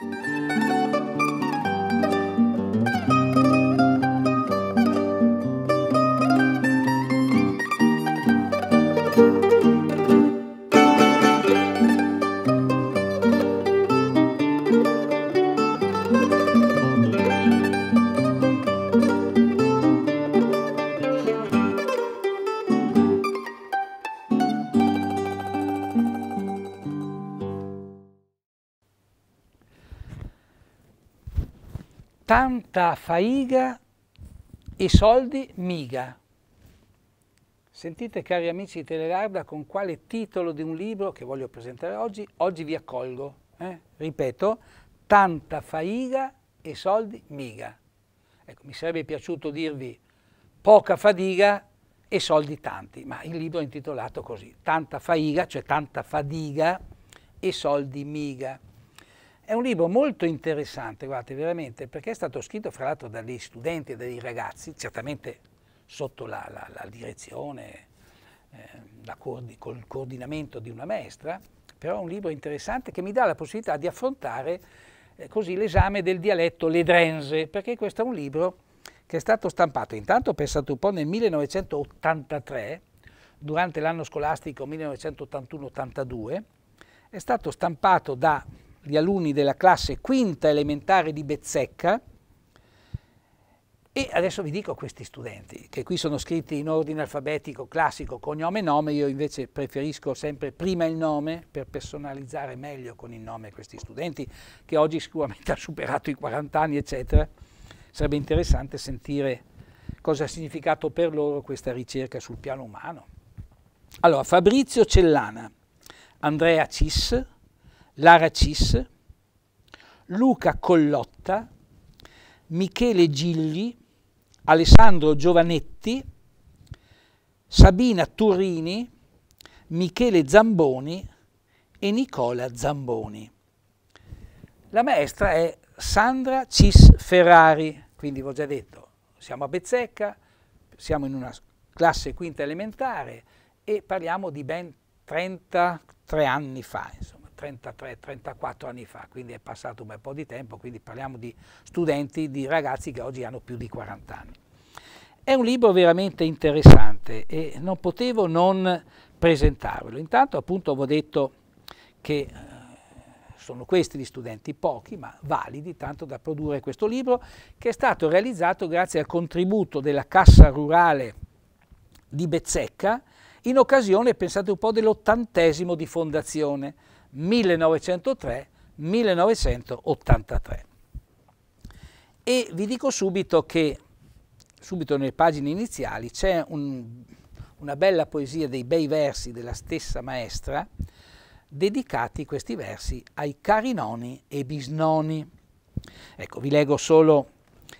Thank you. tutta faiga e soldi miga. Sentite cari amici di Telerarda con quale titolo di un libro che voglio presentare oggi, oggi vi accolgo, eh? ripeto, tanta faiga e soldi miga. Ecco, mi sarebbe piaciuto dirvi poca fatica e soldi tanti, ma il libro è intitolato così, tanta faiga, cioè tanta fatica e soldi miga. È un libro molto interessante, guardate, veramente, perché è stato scritto fra l'altro dagli studenti e dai ragazzi, certamente sotto la, la, la direzione, eh, la coordi, col coordinamento di una maestra, però è un libro interessante che mi dà la possibilità di affrontare eh, così l'esame del dialetto ledrense, perché questo è un libro che è stato stampato intanto, pensate un po', nel 1983, durante l'anno scolastico 1981-82, è stato stampato da gli alunni della classe quinta elementare di Bezzecca e adesso vi dico questi studenti, che qui sono scritti in ordine alfabetico classico, cognome e nome, io invece preferisco sempre prima il nome per personalizzare meglio con il nome questi studenti, che oggi sicuramente hanno superato i 40 anni, eccetera. Sarebbe interessante sentire cosa ha significato per loro questa ricerca sul piano umano. Allora, Fabrizio Cellana, Andrea Cis, Lara Cis, Luca Collotta, Michele Gigli, Alessandro Giovanetti, Sabina Turini, Michele Zamboni e Nicola Zamboni. La maestra è Sandra Cis Ferrari, quindi vi ho già detto, siamo a Bezzecca, siamo in una classe quinta elementare e parliamo di ben 33 anni fa. Insomma. 33-34 anni fa, quindi è passato un bel po' di tempo, quindi parliamo di studenti, di ragazzi che oggi hanno più di 40 anni. È un libro veramente interessante e non potevo non presentarlo. Intanto appunto avevo detto che eh, sono questi gli studenti, pochi ma validi, tanto da produrre questo libro, che è stato realizzato grazie al contributo della Cassa Rurale di Bezzecca, in occasione, pensate un po', dell'ottantesimo di fondazione, 1903-1983. E vi dico subito che, subito nelle pagine iniziali, c'è un, una bella poesia dei bei versi della stessa maestra, dedicati questi versi ai cari noni e bisnoni. Ecco, vi leggo solo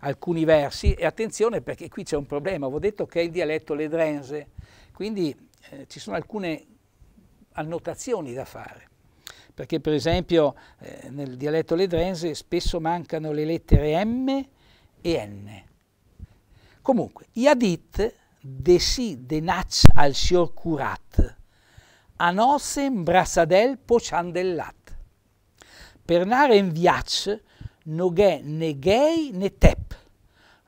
alcuni versi e attenzione perché qui c'è un problema, avevo detto che è il dialetto ledrense, quindi eh, ci sono alcune annotazioni da fare, perché per esempio eh, nel dialetto ledrense spesso mancano le lettere M e N. Comunque, Yadit desi denac al sior curat, anosem brasadel pociandellat. Per nare in viac noghe né gei né tep,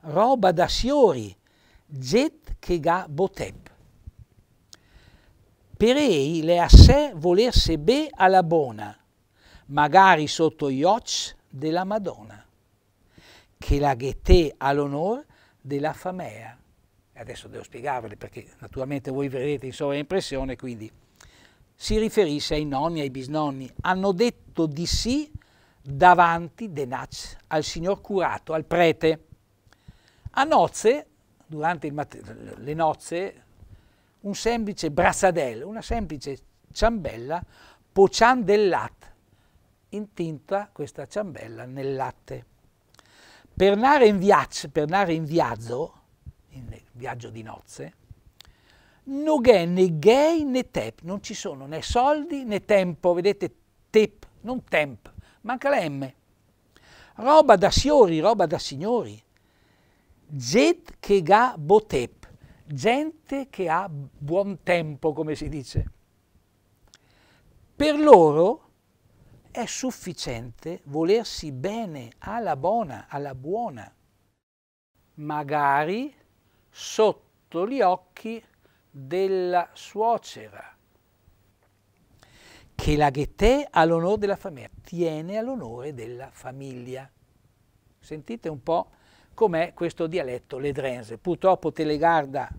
roba da siori, get che ga botep. Per ei le a sé volerse be alla bona, magari sotto gli occhi della Madonna, che la ghetè all'onor della famea. Adesso devo spiegarvele perché naturalmente voi vedrete in sovraimpressione, quindi si riferisce ai nonni, ai bisnonni. Hanno detto di sì davanti de denaz al signor curato, al prete. A nozze, durante il, le nozze, un semplice brassadel, una semplice ciambella pociandellat, intinta questa ciambella nel latte. Pernare in, viac, pernare in viaggio, in viaggio di nozze, non è né gay né tep, non ci sono né soldi né tempo, vedete tep, non temp, manca la M. Roba da siori, roba da signori. jet che ga botep, gente che ha buon tempo, come si dice. Per loro è sufficiente volersi bene alla buona, alla buona, magari sotto gli occhi della suocera, che la ghetè all'onore della famiglia, tiene all'onore della famiglia. Sentite un po' com'è questo dialetto ledrense. Purtroppo Telegarda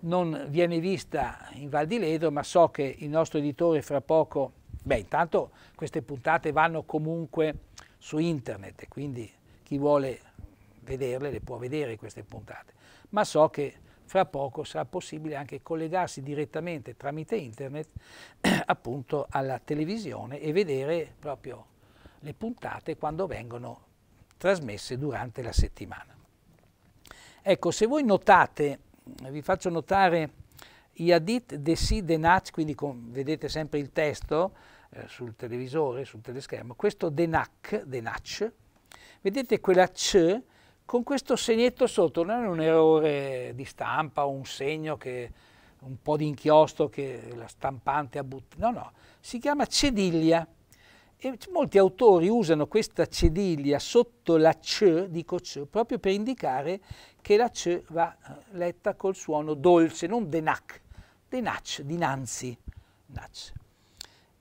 non viene vista in Val di Ledro, ma so che il nostro editore fra poco... Beh, intanto queste puntate vanno comunque su internet, quindi chi vuole vederle le può vedere queste puntate. Ma so che fra poco sarà possibile anche collegarsi direttamente tramite internet appunto alla televisione e vedere proprio le puntate quando vengono trasmesse durante la settimana. Ecco, se voi notate, vi faccio notare Iadit Desidenaz, quindi con, vedete sempre il testo eh, sul televisore, sul teleschermo, questo Denac, Denac, vedete quella C con questo segnetto sotto, non è un errore di stampa o un segno che un po' di inchiostro che la stampante ha buttato, no, no, si chiama cediglia. E molti autori usano questa cediglia sotto la C, dico C, proprio per indicare che la C va eh, letta col suono dolce, non denac, denac, dinanzi. Nac.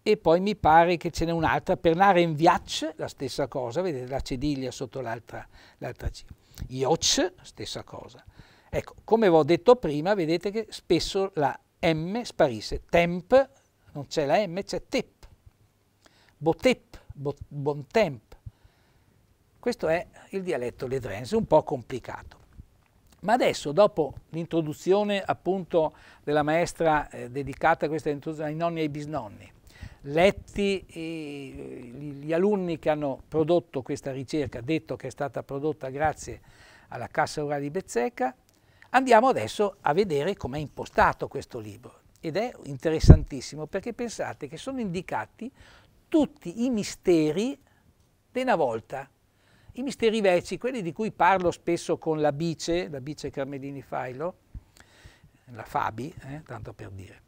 E poi mi pare che ce n'è un'altra, per nare in viac, la stessa cosa, vedete la cediglia sotto l'altra C. Ioc, stessa cosa. Ecco, come vi ho detto prima, vedete che spesso la M sparisse. Temp, non c'è la M, c'è tep. Botep, bot, bontemp. Questo è il dialetto ledrense, un po' complicato. Ma adesso, dopo l'introduzione appunto della maestra eh, dedicata a questa introduzione ai nonni e ai bisnonni, letti eh, gli alunni che hanno prodotto questa ricerca, detto che è stata prodotta grazie alla Cassa Orale di Bezzecca, andiamo adesso a vedere com'è impostato questo libro. Ed è interessantissimo perché pensate che sono indicati tutti i misteri di una volta, i misteri vecchi, quelli di cui parlo spesso con la Bice, la Bice Carmelini Failo, la Fabi, eh, tanto per dire.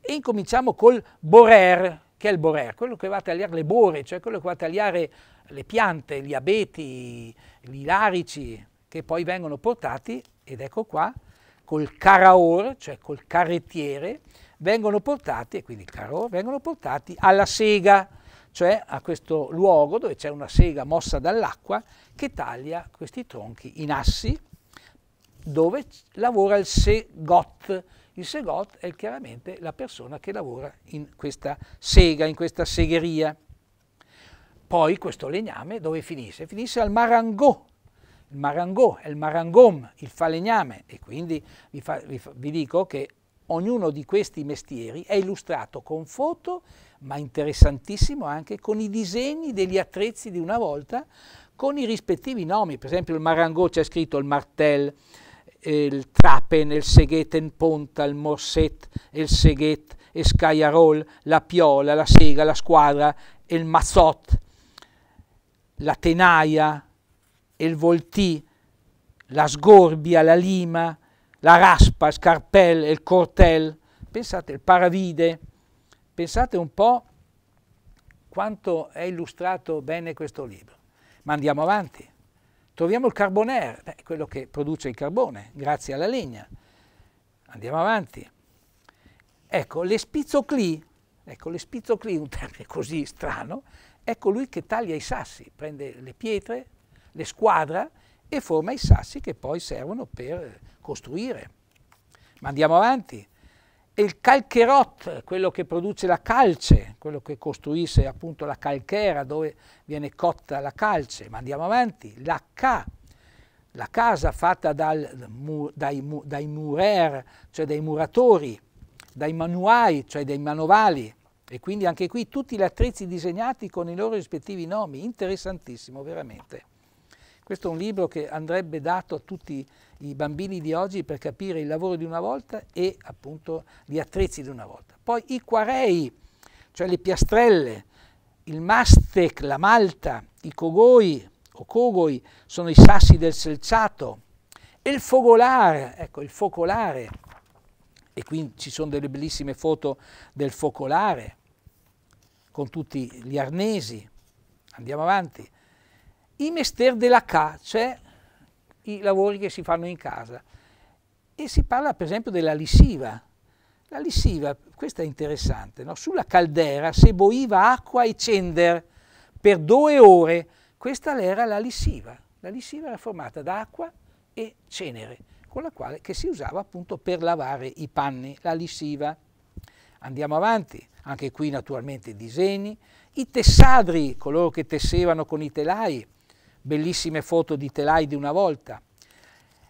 E incominciamo col borer, che è il borer, quello che va a tagliare le bore, cioè quello che va a tagliare le piante, gli abeti, gli larici, che poi vengono portati, ed ecco qua, col caraor, cioè col carrettiere, vengono portati, e quindi il caraor, vengono portati alla sega, cioè a questo luogo dove c'è una sega mossa dall'acqua che taglia questi tronchi in assi dove lavora il segot. Il segot è chiaramente la persona che lavora in questa sega, in questa segheria. Poi questo legname dove finisce? Finisce al marangò. Il marangò è il marangom, il falegname. E quindi vi, fa, vi, vi dico che ognuno di questi mestieri è illustrato con foto ma interessantissimo anche con i disegni degli attrezzi di una volta, con i rispettivi nomi, per esempio il Marangò c'è scritto il Martel, eh, il Trapen, il Segheten Ponta, il Morset, il Seghet, il Skyarol, la Piola, la Sega, la Squadra, il Mazzot, la Tenaia, il Voltì, la Sgorbia, la Lima, la Raspa, il Scarpel, il Cortel, pensate, il Paravide, Pensate un po' quanto è illustrato bene questo libro. Ma andiamo avanti. Troviamo il carboner, beh, quello che produce il carbone, grazie alla legna. Andiamo avanti. Ecco, le spizzoclì, ecco, le spizzoclì, un termine così strano, è colui che taglia i sassi, prende le pietre, le squadra e forma i sassi che poi servono per costruire. Ma andiamo avanti il calcherot, quello che produce la calce, quello che costruisce appunto la calchera dove viene cotta la calce, ma andiamo avanti, la ca, la casa fatta dal, dai, dai murer, cioè dai muratori, dai manuai, cioè dai manovali, e quindi anche qui tutti gli attrezzi disegnati con i loro rispettivi nomi, interessantissimo veramente. Questo è un libro che andrebbe dato a tutti i bambini di oggi per capire il lavoro di una volta e appunto gli attrezzi di una volta. Poi i quarei, cioè le piastrelle, il mastec, la malta, i cogoi o cogoi sono i sassi del selciato e il focolare, ecco il focolare, e qui ci sono delle bellissime foto del focolare con tutti gli arnesi. Andiamo avanti i mestier della ca, cioè i lavori che si fanno in casa. E si parla per esempio della lissiva. La lissiva, questa è interessante, no? sulla caldera boiva acqua e cender per due ore. Questa era la lissiva. La lissiva era formata da acqua e cenere, con la quale che si usava appunto per lavare i panni, la lissiva. Andiamo avanti, anche qui naturalmente i disegni. I tessadri, coloro che tessevano con i telai, bellissime foto di telai di una volta.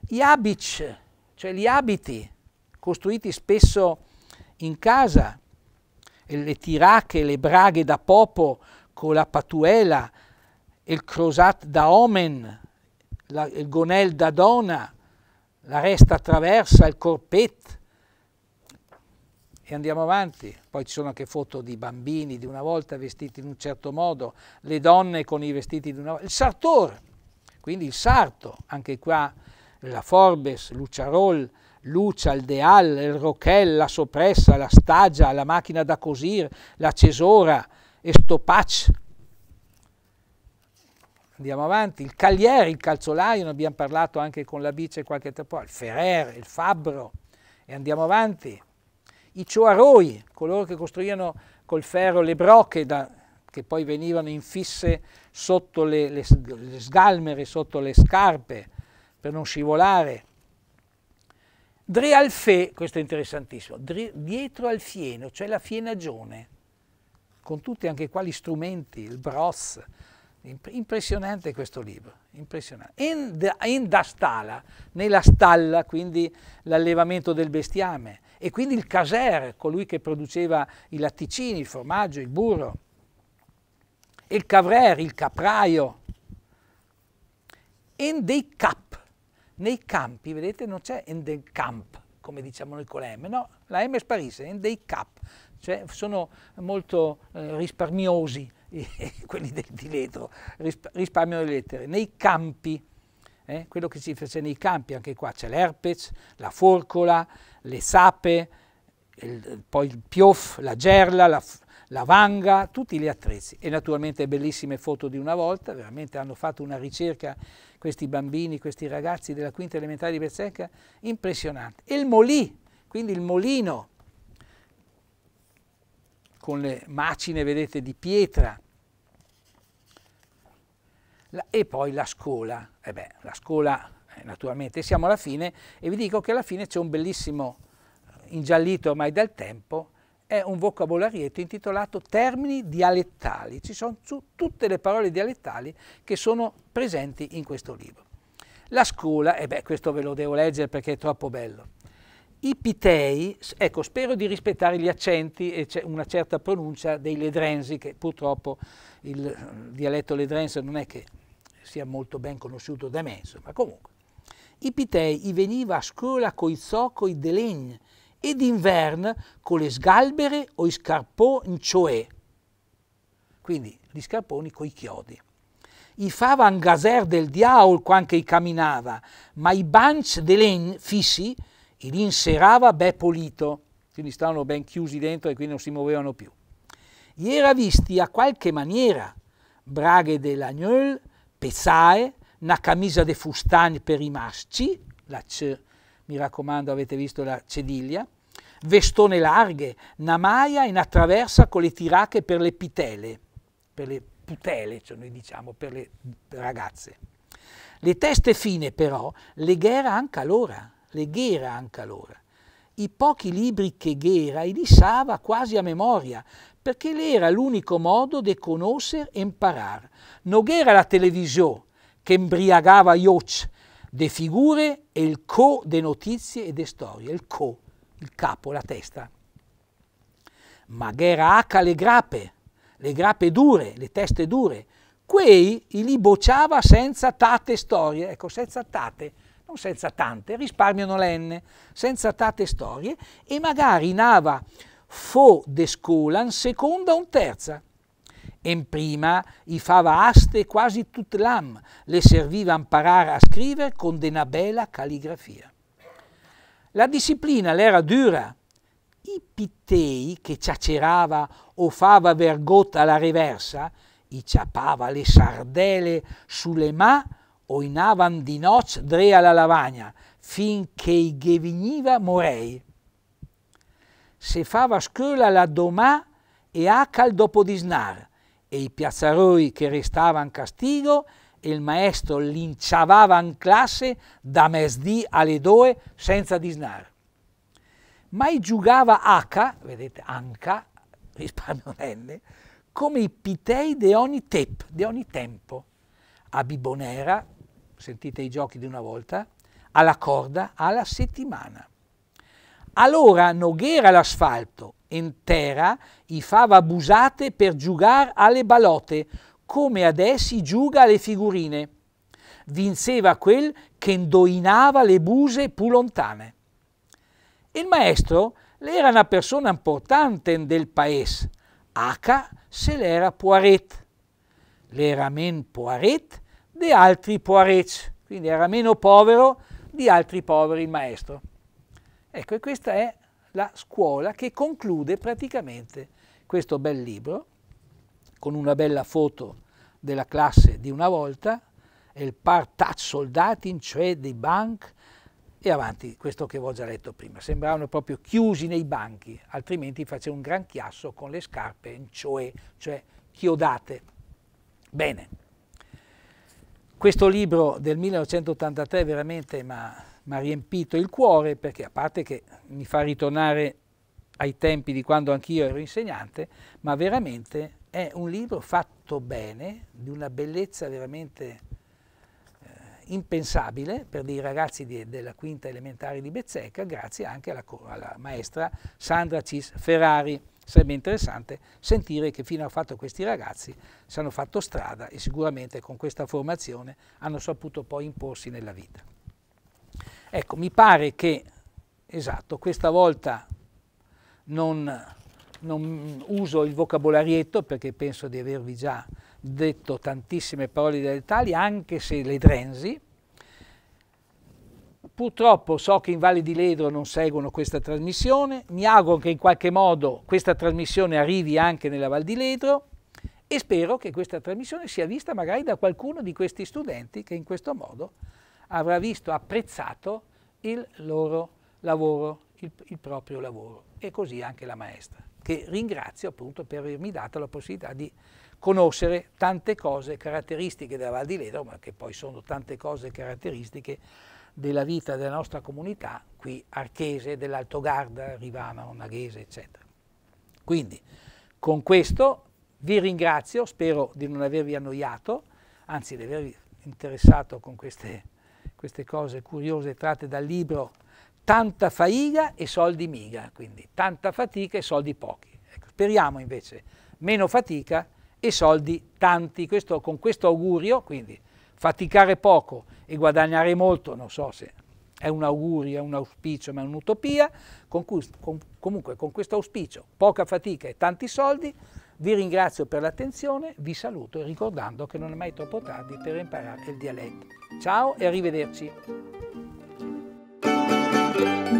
Gli abic, cioè gli abiti costruiti spesso in casa, le tirache, le braghe da popo con la patuela, il crosat da omen, la, il gonel da dona, la resta traversa, il corpet, e andiamo avanti. Poi ci sono anche foto di bambini di una volta vestiti in un certo modo, le donne con i vestiti di una volta, il sartor, quindi il sarto, anche qua la Forbes, Luciarol, Lucia, il Deal, il Rochel, la Sopressa, la Stagia, la macchina da cosir, la Cesora, Estopac. Andiamo avanti, il Cagliere, il calzolaio, ne abbiamo parlato anche con la bice qualche tempo fa, il Ferrer, il Fabbro, e andiamo avanti i cioaroi, coloro che costruivano col ferro le brocche da, che poi venivano infisse sotto le, le, le sgalmere, sotto le scarpe, per non scivolare. Dre al fe, questo è interessantissimo, dietro al fieno, cioè la fienagione, con tutti anche qua gli strumenti, il bros, impressionante questo libro, impressionante. In, in da stala, nella stalla, quindi l'allevamento del bestiame, e quindi il caser, colui che produceva i latticini, il formaggio, il burro, e il cavrer, il capraio. En dei cap, nei campi, vedete non c'è en del camp, come diciamo noi con la M, no, la M sparisce, en dei cap, cioè sono molto eh, risparmiosi quelli di vetro risparmiano le lettere, nei campi eh, quello che si fece nei campi, anche qua c'è l'herpes, la forcola, le sape, il, poi il pioff, la gerla, la, la vanga, tutti gli attrezzi e naturalmente bellissime foto di una volta, veramente hanno fatto una ricerca questi bambini, questi ragazzi della quinta elementare di Bezzecca, impressionante. E il molì, quindi il molino con le macine, vedete, di pietra, la, e poi la scuola, eh beh, la scuola eh, naturalmente siamo alla fine e vi dico che alla fine c'è un bellissimo eh, ingiallito ormai dal tempo, è un vocabolarietto intitolato Termini dialettali. Ci sono tutte le parole dialettali che sono presenti in questo libro. La scuola, e eh beh, questo ve lo devo leggere perché è troppo bello. I pitei, ecco, spero di rispettare gli accenti e una certa pronuncia dei ledrensi che purtroppo il dialetto ledrense non è che sia molto ben conosciuto da me, ma comunque. I pitei i veniva a scuola coi zoccoi de legne ed invern con le sgalbere o i scarponi cioè. Quindi gli scarponi coi chiodi. I fava un gaser del diavolo quando i camminava, ma i banci de legne fissi li inserava ben pulito, quindi stavano ben chiusi dentro e quindi non si muovevano più gli era visti a qualche maniera braghe de l'agneul, pesae, una camisa de fustani per i masci, la c, mi raccomando avete visto la cediglia, vestone larghe, una maia in attraversa con le tirache per le pitele, per le putele, cioè noi diciamo, per le ragazze. Le teste fine però, le leghera anche allora, le leghera anche allora i pochi libri che Ghera e li sava quasi a memoria, perché era l'unico modo di conoscere e imparare. Non era la televisione che imbriagava Joch de figure e il co de notizie e de storie, il co, il capo, la testa. Ma Ghera H le grappe, le grappe dure, le teste dure, quei li bocciava senza tate storie, ecco, senza tate non senza tante, risparmiano l'enne, senza tante storie, e magari nava fo de scolan seconda un terza. En prima i fava aste quasi tut l'am, le serviva imparare a scrivere con de una bella calligrafia. La disciplina l'era dura, i pittei che ciacerava o fava vergotta alla reversa, i ciapava le sardele sulle ma' o oinavam di noc drea la lavagna, finché i geviniva morei. Se fava scuola la domà e acal dopo di snar, e i piazzaroi che restavan castigo, e il maestro linciavavan classe da mesdì alle due senza disnar. Ma i giugava H, vedete, anca, risparmio N, come i pitei di ogni, tep, di ogni tempo, a Bibonera sentite i giochi di una volta, alla corda alla settimana. Allora Noghera l'asfalto, entera, i fava busate per giugar alle balote, come adessi giuga alle figurine. Vinceva quel che indoinava le buse più lontane. Il maestro era una persona importante del paese. H se l'era Poiret. L'era men Poiret di altri poarec, quindi era meno povero di altri poveri il maestro. Ecco, e questa è la scuola che conclude praticamente questo bel libro, con una bella foto della classe di una volta, e il partat soldatin, cioè dei bank, e avanti, questo che avevo già letto prima. Sembravano proprio chiusi nei banchi, altrimenti faceva un gran chiasso con le scarpe, cioè, cioè chiodate. Bene. Questo libro del 1983 veramente mi ha riempito il cuore perché a parte che mi fa ritornare ai tempi di quando anch'io ero insegnante, ma veramente è un libro fatto bene, di una bellezza veramente eh, impensabile per dei ragazzi di, della quinta elementare di Bezzecca, grazie anche alla, alla maestra Sandra Cis Ferrari sarebbe interessante sentire che fine hanno fatto questi ragazzi, si hanno fatto strada e sicuramente con questa formazione hanno saputo poi imporsi nella vita. Ecco, mi pare che, esatto, questa volta non, non uso il vocabolarietto perché penso di avervi già detto tantissime parole dell'Italia, anche se le drenzi, Purtroppo so che in di Ledro non seguono questa trasmissione, mi auguro che in qualche modo questa trasmissione arrivi anche nella Val di Ledro e spero che questa trasmissione sia vista magari da qualcuno di questi studenti che in questo modo avrà visto, apprezzato il loro lavoro, il, il proprio lavoro e così anche la maestra, che ringrazio appunto per avermi dato la possibilità di conoscere tante cose caratteristiche della Val di Ledro, ma che poi sono tante cose caratteristiche della vita della nostra comunità, qui Archese, dell'Alto Garda, Rivana, Onaghese, eccetera. Quindi, con questo vi ringrazio, spero di non avervi annoiato, anzi di avervi interessato con queste, queste cose curiose tratte dal libro Tanta faiga e soldi miga, quindi tanta fatica e soldi pochi. Ecco, speriamo invece meno fatica e soldi tanti. Questo, con questo augurio, quindi faticare poco e guadagnare molto, non so se è un augurio, è un auspicio, ma è un'utopia, con con, comunque con questo auspicio, poca fatica e tanti soldi, vi ringrazio per l'attenzione, vi saluto ricordando che non è mai troppo tardi per imparare il dialetto. Ciao e arrivederci.